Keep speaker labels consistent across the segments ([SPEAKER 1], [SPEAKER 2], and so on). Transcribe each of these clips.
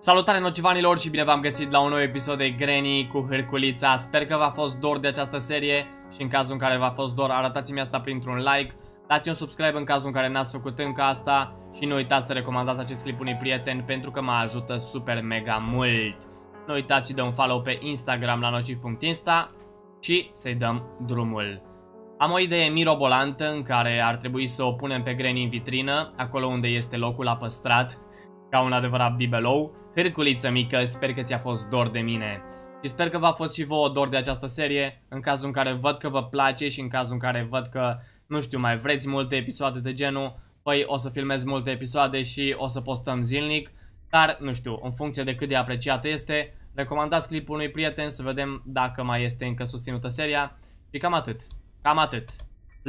[SPEAKER 1] Salutare nocivanilor și bine v-am găsit la un nou episod de Granny cu Hârculița. Sper că v-a fost dor de această serie și în cazul în care v-a fost dor arătați-mi asta printr-un like, dați un subscribe în cazul în care n-ați făcut încă asta și nu uitați să recomandați acest clip unui prieten pentru că mă ajută super mega mult. Nu uitați și de un follow pe Instagram la nociv.insta și să-i dăm drumul. Am o idee mirobolantă în care ar trebui să o punem pe Granny în vitrină, acolo unde este locul apăstrat ca un adevărat bibelou. Hârculiță mică, sper că ți-a fost dor de mine. Și sper că v-a fost și vouă dor de această serie, în cazul în care văd că vă place și în cazul în care văd că, nu știu, mai vreți multe episoade de genul, păi o să filmez multe episoade și o să postăm zilnic, dar, nu știu, în funcție de cât de apreciată este, recomandați clipul unui prieten să vedem dacă mai este încă susținută seria și cam atât, cam atât.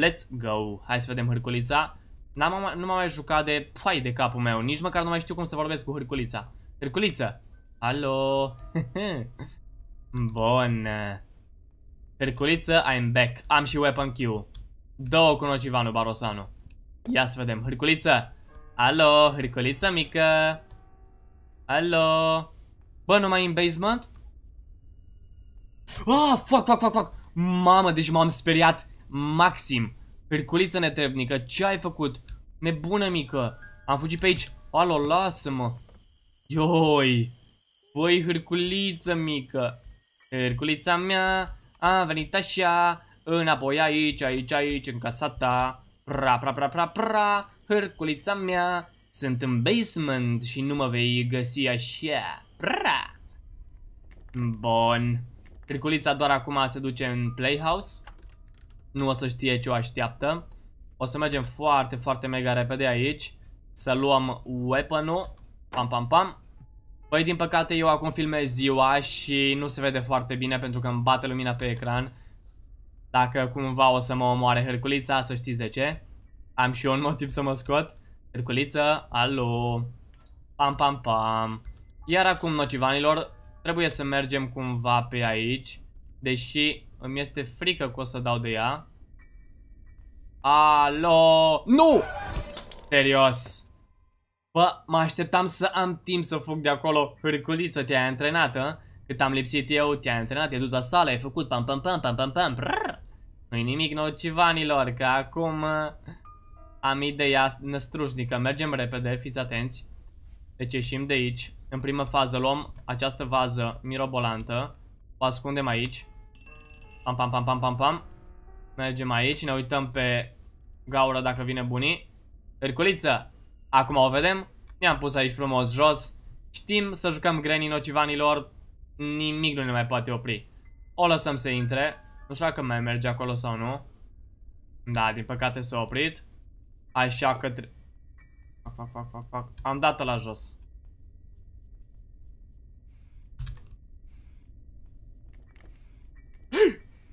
[SPEAKER 1] Let's go! Hai să vedem hârculița am nu m-am mai jucat de... Fai de capul meu, nici măcar nu mai știu cum să vorbesc cu Hârculița. Hârculiță! Alo! Bun. Hârculiță, I'm back. Am și weapon Q. Două cu nocivanu, Barosanu. Ia să vedem. Hârculiță! Alo, hârculiță mică! Alo! Bă, mai în basement? Ah, fuck, fuck, fuck, fuck! Mamă, deci m-am speriat maxim. Hârculiță netrebnică, ce ai făcut? Nebună mică! Am fugit pe aici! Alo, lasă-mă! Ioi! Băi, hârculiță mică! Hârculița mea a venit așa, înapoi aici, aici, aici, în casa ta. Pra, pra, pra, pra, pra, hârculița mea, sunt în basement și nu mă vei găsi așa. Pra! Bun. Hârculița doar acum se duce în playhouse nu o să știe ce o așteaptă. O să mergem foarte, foarte mega repede aici. Să luăm weapon-ul. Pam, pam, pam. Păi, din păcate, eu acum filmez ziua și nu se vede foarte bine pentru că îmi bate lumina pe ecran. Dacă cumva o să mă omoare Herculița, să știți de ce. Am și eu un motiv să mă scot. Herculiță, alo. Pam, pam, pam. Iar acum, nocivanilor, trebuie să mergem cumva pe aici. Deși îmi este frică că o să dau de ea. Alo! Nu! Serios! Bă, mă așteptam să am timp să fug de acolo. Hârculiță, te-ai antrenată? Cât am lipsit eu, te-ai antrenat, te-ai dus la sală, ai făcut pam pam pam pam pam pam. Nu-i nimic nou civanilor, că acum ă, am ideea năstrușnică. Mergem repede, fiți atenți. Deci ieșim de aici. În primă fază luăm această vază mirobolantă. O ascundem aici. Pam, pam, pam, pam, pam, pam. Mergem aici, ne uităm pe gaură dacă vine bunii. Perculiță! Acum o vedem. Ne-am pus aici frumos jos. Știm să jucăm greni nocivanilor. Nimic nu ne mai poate opri. O lăsăm să intre. Nu știu dacă mai merge acolo sau nu. Da, din păcate s-a oprit. Așa că... Fac, fac, fac, fac, fac. Am dat-o la jos.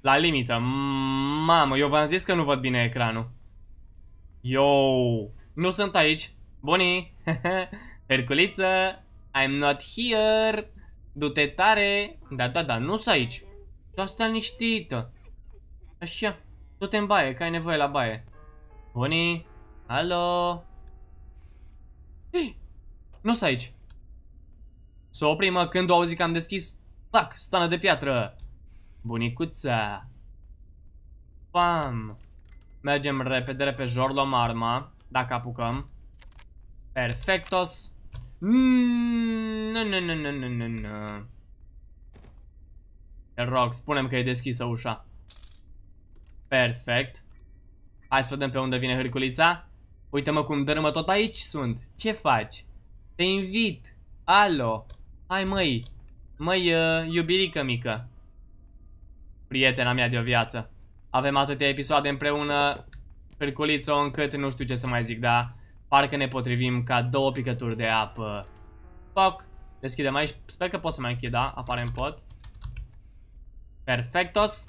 [SPEAKER 1] La limită. Mamă, eu v-am zis că nu văd bine ecranul. Yo! Nu sunt aici. Bunii! Herculiță! I'm not here! Du-te tare! Da, da, da, nu sunt aici. Dar stai liniștită. Așa. Du-te în baie, că ai nevoie la baie. Bunii! Alo! nu sunt aici. Să oprimă uh, când o auzi că am deschis... Tac, stană de piatră! Bunicuță! Pam! Mergem repede, repejor, luăm arma, dacă apucăm. Perfectos! nu, nu, nu, nu, nu, nu, nu. Te rog, spunem că e deschisă ușa. Perfect. Hai să vedem pe unde vine hârculița. Uite-mă cum dărâmă, tot aici sunt. Ce faci? Te invit. Alo. Hai măi. Măi, uh, iubirică mică prietena mea de o viață. Avem atâtea episoade împreună, perculiță încât nu știu ce să mai zic, dar parcă ne potrivim ca două picături de apă. Poc! Deschidem aici, sper că pot să mai închid, da? în pot. Perfectos!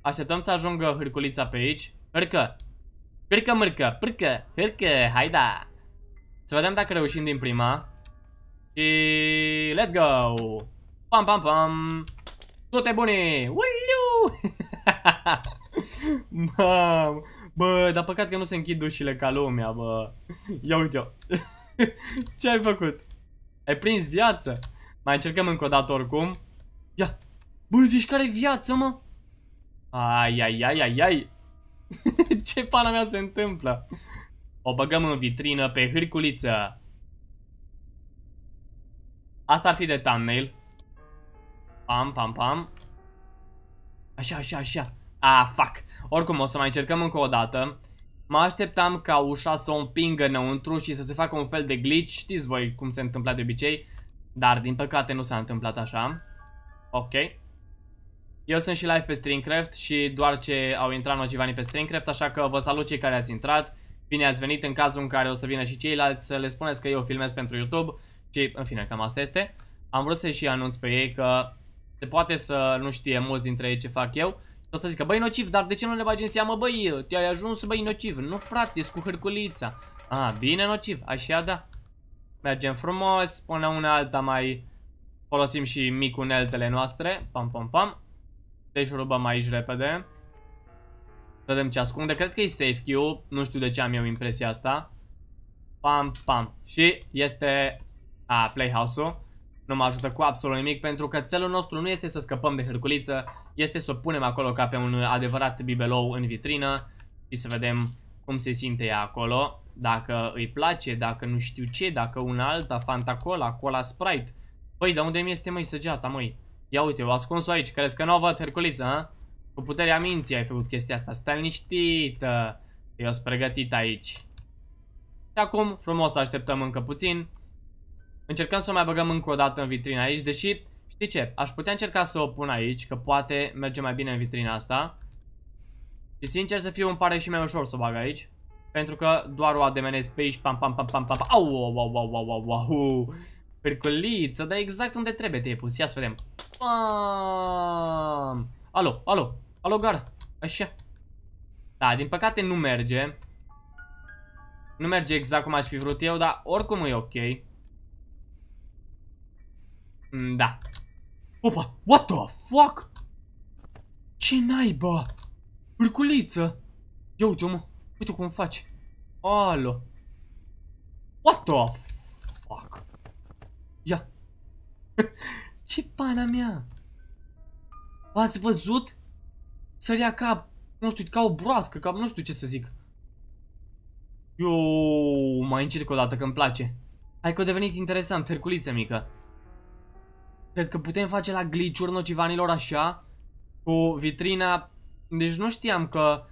[SPEAKER 1] Așteptăm să ajungă hârculița pe aici. Hârcă! Hârcă, mârcă, Hârcă! hârcă, haida! Să vedem dacă reușim din prima. Și... let's go! Pam, pam, pam! Toate bune! Uliu! Mamă. Bă, dar păcat că nu se închid dușile ca lumea, bă. Ia uite-o. Ce ai făcut? Ai prins viață? Mai încercăm încă o dată oricum. Ia! Bă, zici care viață, mă? Ai, ai, ai, ai, ai. Ce pana mea se întâmplă? O băgăm în vitrină pe hârculiță. Asta ar fi de thumbnail. Pam, pam, pam. Așa, așa, așa. Ah, fac. Oricum, o să mai încercăm încă o dată. Mă așteptam ca ușa să o împingă înăuntru și să se facă un fel de glitch. Știți voi cum se întâmpla de obicei. Dar, din păcate, nu s-a întâmplat așa. Ok. Eu sunt și live pe Streamcraft și doar ce au intrat nocivanii pe Streamcraft, așa că vă salut cei care ați intrat. Bine ați venit în cazul în care o să vină și ceilalți să le spuneți că eu filmez pentru YouTube și, în fine, cam asta este. Am vrut să și anunț pe ei că se poate să nu știe mulți dintre ei ce fac eu. Și o să zică, băi nociv, dar de ce nu le bagi în seamă, băi, te-ai ajuns, băi nociv. Nu frate, ești cu hârculița. A, ah, bine nociv, așa da. Mergem frumos, până una alta mai folosim și micuneltele noastre. Pam, pam, pam. Deci rubăm aici repede. Să vedem ce ascunde. Cred că e safe queue. Nu știu de ce am eu impresia asta. Pam, pam. Și este... A, playhouse-ul nu mă ajută cu absolut nimic pentru că țelul nostru nu este să scăpăm de hârculiță, este să o punem acolo ca pe un adevărat bibelou în vitrină și să vedem cum se simte ea acolo, dacă îi place, dacă nu știu ce, dacă una alta, Fanta Cola, Cola Sprite. Păi, dar unde mi este mai săgeata, măi? Ia uite, o ascuns aici, crezi că nu o văd hârculiță, ha? Cu puterea minții ai făcut chestia asta, stai liniștită, eu sunt pregătit aici. Și acum, frumos, așteptăm încă puțin Încercăm să o mai băgăm încă o dată în vitrina aici, deși, știi ce, aș putea încerca să o pun aici, că poate merge mai bine în vitrina asta. Și sincer să fiu, îmi pare și mai ușor să o bag aici. Pentru că doar o ademenez pe aici, pam, pam, pam, pam, pam, pam, au, au, au, au, au, au, au. dar exact unde trebuie te-ai pus, ia să vedem. Pam! Alo, alo, alo, gar, așa. Da, din păcate nu merge. Nu merge exact cum aș fi vrut eu, dar oricum e ok. Mm, da. Opa! What the fuck? Ce naiba? Urculiță! Ia uite mă! Uite cum faci! Alo! What the fuck? Ia! Ce pana mea? V-ați văzut? Săria ca, nu știu, ca o broască, ca nu știu ce să zic. Eu mai încerc o dată că îmi place. Hai că a devenit interesant, Herculiță mică. Cred că putem face la glitch-uri nocivanilor așa, cu vitrina... Deci nu știam că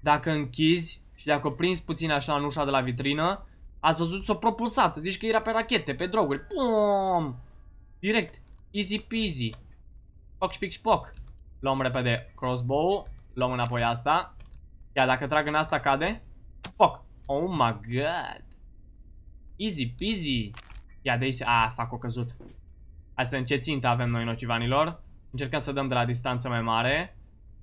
[SPEAKER 1] dacă închizi și dacă prinzi puțin așa în ușa de la vitrină, ați văzut s-o propulsat, zici că era pe rachete, pe droguri, pum! Direct, easy peasy. Poc, și poc Luăm repede crossbow, luăm înapoi asta. Ia, dacă trag în asta cade, poc. Oh my god. Easy peasy. Ia, de aici, a, fac o căzut. Hai să vedem ce țintă avem noi nocivanilor. Încercăm să dăm de la distanță mai mare.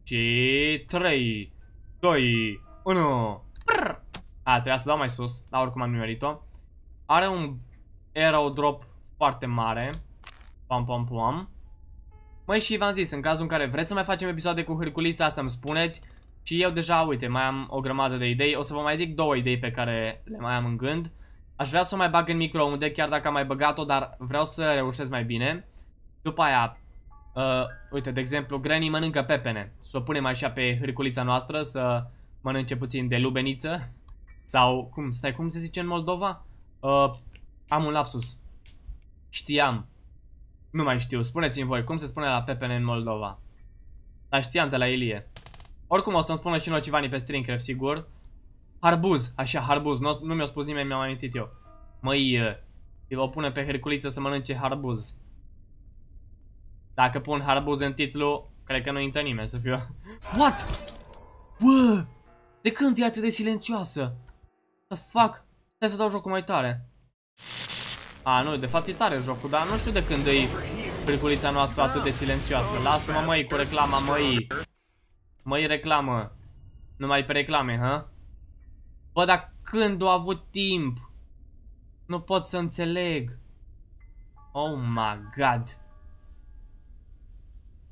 [SPEAKER 1] Și 3, 2, 1. Prr! A, trebuia să dau mai sus, dar oricum am numerit o Are un aerodrop drop foarte mare. Pam, pam, pam. Măi, și v-am zis, în cazul în care vreți să mai facem episoade cu Hârculița, să-mi spuneți. Și eu deja, uite, mai am o grămadă de idei. O să vă mai zic două idei pe care le mai am în gând. Aș vrea să o mai bag în microunde, chiar dacă am mai băgat-o, dar vreau să reușesc mai bine. După aia, uh, uite, de exemplu, Granny mănâncă pepene. Să o punem așa pe hârculița noastră să mănânce puțin de lubeniță. Sau, cum, stai, cum se zice în Moldova? Uh, am un lapsus. Știam. Nu mai știu, spuneți-mi voi, cum se spune la pepene în Moldova? Dar știam de la Ilie. Oricum o să-mi spună și nocivanii pe pe Streamcraft, sigur. Harbuz, așa, harbuz, nu, nu mi-a spus nimeni, mi-am amintit eu. Măi, uh, îl o pune pe Herculiță să mănânce harbuz. Dacă pun harbuz în titlu, cred că nu intră nimeni să fiu... What? Bă! De când e atât de silențioasă? The fuck? Stai să dau jocul mai tare. A, nu, de fapt e tare jocul, dar nu știu de când e Herculița noastră atât de silențioasă. Lasă-mă, măi, cu reclama, măi. Măi, reclamă. Numai pe reclame, ha? Bă, dar când o avut timp? Nu pot să înțeleg. Oh my god.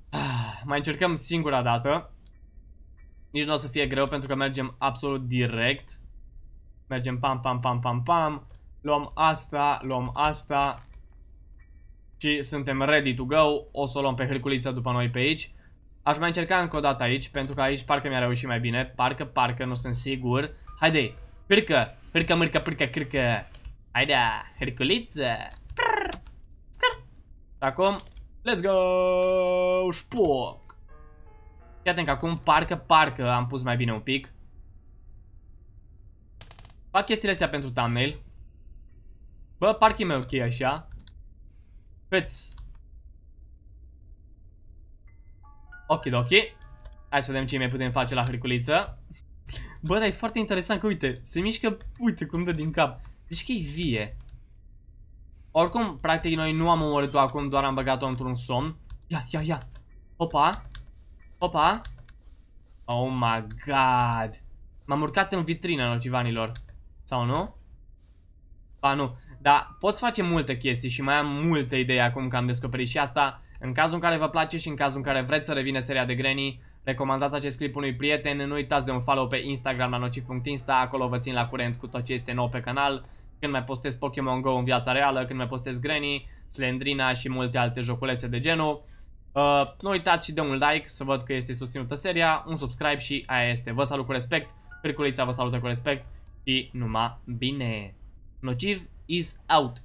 [SPEAKER 1] Ah, mai încercăm singura dată. Nici nu o să fie greu pentru că mergem absolut direct. Mergem pam, pam, pam, pam, pam. Luăm asta, luăm asta. Și suntem ready to go. O să o luăm pe hârculiță după noi pe aici. Aș mai încerca încă o dată aici, pentru că aici parcă mi-a reușit mai bine. Parcă, parcă, nu sunt sigur. Haide, hârcă, hârcă, mârcă, pârcă, cârcă. Haidea, hârculiță. Acum, let's go, șpoc. Fii atent că acum, parcă, parcă am pus mai bine un pic. Fac chestiile astea pentru thumbnail. Bă, parcă e mai ok așa. Feți. Ok, ok. Hai să vedem ce mai putem face la hârculiță. Bă, dar e foarte interesant că, uite, se mișcă, uite cum dă din cap. Zici deci că e vie. Oricum, practic, noi nu am omorât-o acum, doar am băgat-o într-un somn. Ia, ia, ia. Opa. Opa. Oh my god. M-am urcat în vitrină, nocivanilor. Sau nu? Ba, nu. Dar poți face multe chestii și mai am multe idei acum că am descoperit și asta. În cazul în care vă place și în cazul în care vreți să revine seria de Granny, Recomandați acest clip unui prieten, nu uitați de un follow pe Instagram la nocif.insta, acolo vă țin la curent cu tot ce este nou pe canal, când mai postez Pokémon GO în viața reală, când mai postez Granny, Slendrina și multe alte joculețe de genul. Uh, nu uitați și de un like să văd că este susținută seria, un subscribe și aia este. Vă salut cu respect, Criculița vă salută cu respect și numai bine. Nociv is out.